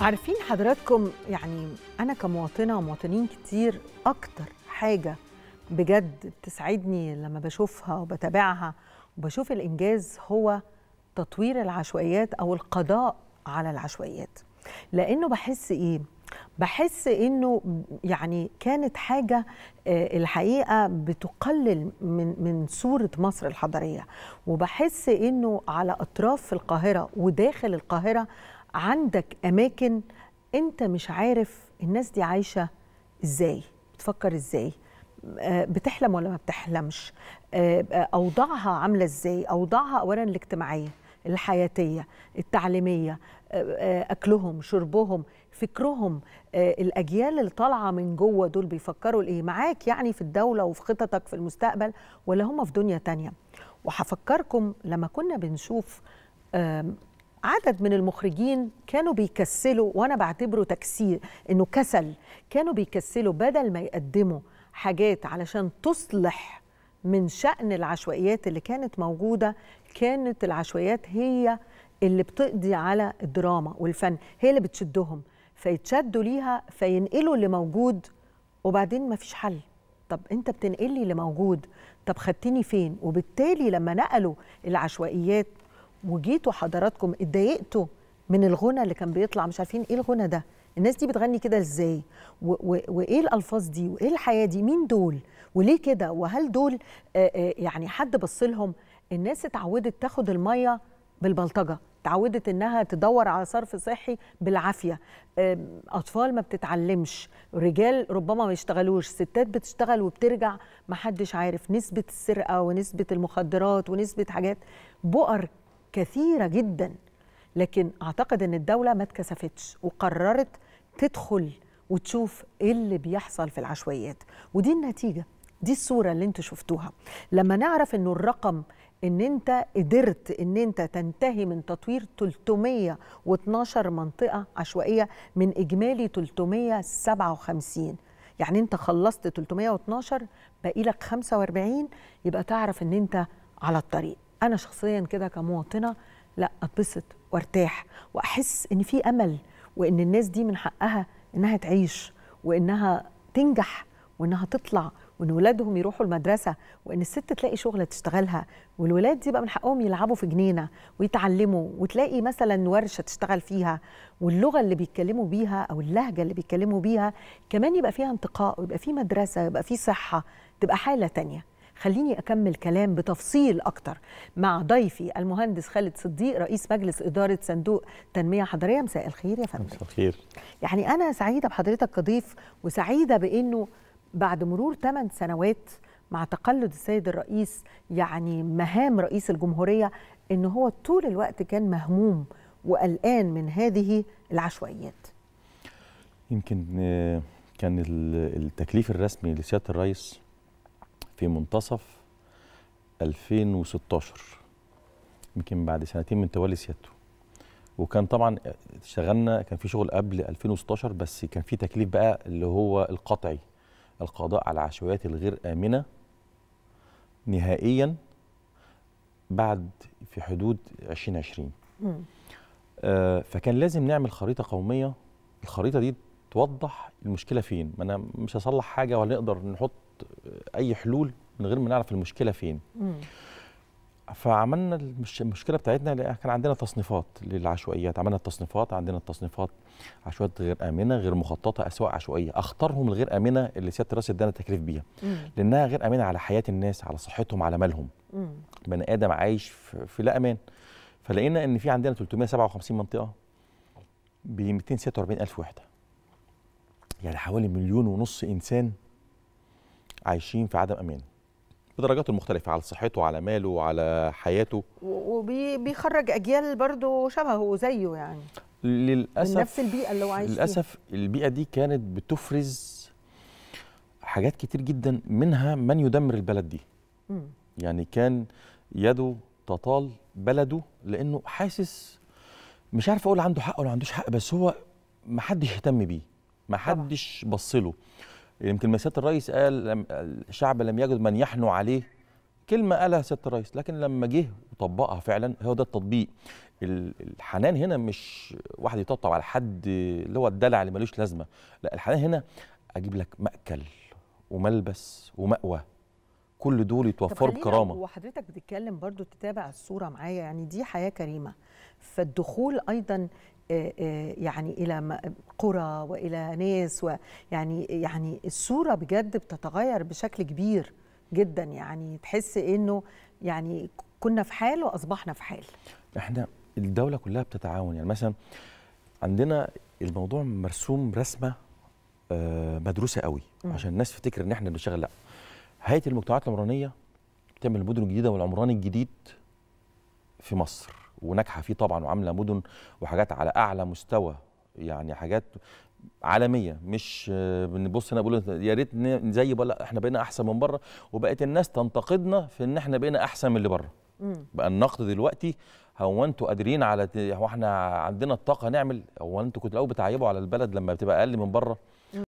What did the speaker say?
عارفين حضراتكم يعني أنا كمواطنة ومواطنين كتير أكتر حاجة بجد بتسعدني لما بشوفها وبتابعها وبشوف الإنجاز هو تطوير العشوائيات أو القضاء على العشوائيات لأنه بحس إيه؟ بحس انه يعني كانت حاجه آه، الحقيقه بتقلل من من صوره مصر الحضاريه وبحس انه على اطراف القاهره وداخل القاهره عندك اماكن انت مش عارف الناس دي عايشه ازاي بتفكر ازاي آه، بتحلم ولا ما بتحلمش آه، آه، اوضاعها عامله ازاي اوضاعها اولا الاجتماعيه الحياتيه التعليميه اكلهم شربهم فكرهم الاجيال اللي طالعه من جوه دول بيفكروا لايه معاك يعني في الدوله وفي خططك في المستقبل ولا هم في دنيا تانية وهفكركم لما كنا بنشوف عدد من المخرجين كانوا بيكسلوا وانا بعتبره تكسير انه كسل كانوا بيكسلوا بدل ما يقدموا حاجات علشان تصلح من شأن العشوائيات اللي كانت موجودة كانت العشوائيات هي اللي بتقضي على الدراما والفن هي اللي بتشدهم فيتشدوا ليها فينقلوا اللي موجود وبعدين مفيش حل طب انت بتنقلي اللي موجود طب خدتني فين وبالتالي لما نقلوا العشوائيات وجيتوا حضراتكم اتضايقتوا من الغنى اللي كان بيطلع مش عارفين ايه الغنى ده الناس دي بتغني كده ازاي وايه الالفاظ دي وايه الحياه دي مين دول وليه كده وهل دول آآ آآ يعني حد بص لهم الناس اتعودت تاخد الميه بالبلطجه اتعودت انها تدور على صرف صحي بالعافيه آمم، اطفال ما بتتعلمش رجال ربما ما يشتغلوش ستات بتشتغل وبترجع ما حدش عارف نسبه السرقه ونسبه المخدرات ونسبه حاجات بؤر كثيره جدا لكن اعتقد ان الدوله ما اتكسفتش وقررت تدخل وتشوف ايه اللي بيحصل في العشوائيات ودي النتيجه دي الصوره اللي انتوا شفتوها لما نعرف انه الرقم ان انت قدرت ان انت تنتهي من تطوير 312 منطقه عشوائيه من اجمالي 357 يعني انت خلصت 312 باقي لك 45 يبقى تعرف ان انت على الطريق انا شخصيا كده كمواطنه لا اتبسط وارتاح واحس ان في امل وان الناس دي من حقها انها تعيش وانها تنجح وانها تطلع وان ولادهم يروحوا المدرسه وان الست تلاقي شغله تشتغلها والولاد دي بقى من حقهم يلعبوا في جنينه ويتعلموا وتلاقي مثلا ورشه تشتغل فيها واللغه اللي بيتكلموا بيها او اللهجه اللي بيتكلموا بيها كمان يبقى فيها انتقاء ويبقى في مدرسه ويبقى في صحه تبقى حاله تانيه خليني أكمل كلام بتفصيل أكتر مع ضيفي المهندس خالد صديق رئيس مجلس إدارة صندوق تنمية حضرية مساء الخير يا فندم مساء الخير يعني أنا سعيدة بحضرتك كضيف وسعيدة بأنه بعد مرور 8 سنوات مع تقلد السيد الرئيس يعني مهام رئيس الجمهورية إن هو طول الوقت كان مهموم وقلقان من هذه العشوائيات يمكن آه، كان التكليف الرسمي لسياده الرئيس في منتصف 2016 يمكن بعد سنتين من توالي سيادته وكان طبعا اشتغلنا كان في شغل قبل 2016 بس كان في تكليف بقى اللي هو القطعي القضاء على العشوائيات الغير امنه نهائيا بعد في حدود 2020 آه فكان لازم نعمل خريطه قوميه الخريطه دي توضح المشكله فين ما انا مش هصلح حاجه ولا نقدر نحط اي حلول من غير ما نعرف المشكله فين فعملنا المشكله بتاعتنا كان عندنا تصنيفات للعشوائيات عملنا التصنيفات عندنا التصنيفات عشوائيات غير امنه غير مخططه اسواق عشوائيه اختارهم الغير امنه اللي سياده الرئيس ادانا تكليف بيها لانها غير امنه على حياه الناس على صحتهم على مالهم بني ادم عايش في لا امان فلقينا ان في عندنا 357 منطقه ب 246 الف وحده يعني حوالي مليون ونص انسان عايشين في عدم امان بدرجاته المختلفة على صحته على ماله وعلى حياته وبيخرج أجيال برضه شبهه زيه يعني للأسف من نفس البيئة اللي هو عايش للأسف فيه. البيئة دي كانت بتفرز حاجات كتير جدا منها من يدمر البلد دي م. يعني كان يده تطال بلده لأنه حاسس مش عارف أقول عنده حق ولا عندوش حق بس هو ما حدش اهتم بيه حدش بص له يمكن ما سياده الرئيس قال الشعب لم يجد من يحنو عليه كلمه قالها سياده الرئيس لكن لما جه وطبقها فعلا هو ده التطبيق الحنان هنا مش واحد يطبطب على حد اللي هو الدلع اللي ملوش لازمه لا الحنان هنا اجيب لك ماكل وملبس ومأوى كل دول يتوفروا بكرامه وحضرتك بتتكلم برضو تتابع الصوره معايا يعني دي حياه كريمه فالدخول ايضا يعني الى قرى والى ناس ويعني يعني الصوره بجد بتتغير بشكل كبير جدا يعني تحس انه يعني كنا في حال واصبحنا في حال احنا الدوله كلها بتتعاون يعني مثلا عندنا الموضوع مرسوم رسمه آه، مدروسه قوي عشان الناس تفتكر ان احنا بنشتغل لا هيئه المجتمعات العمرانيه بتعمل المدن الجديده والعمران الجديد في مصر وناجحه فيه طبعا وعامله مدن وحاجات على اعلى مستوى يعني حاجات عالميه مش بنبص هنا بقول يا ريت زي ولا احنا بقينا احسن من بره وبقت الناس تنتقدنا في ان احنا بقينا احسن من اللي بره بقى النقد دلوقتي هو انتوا قادرين على هو احنا عندنا الطاقه نعمل هو انتوا كنتوا الاول بتعيبوا على البلد لما بتبقى اقل من بره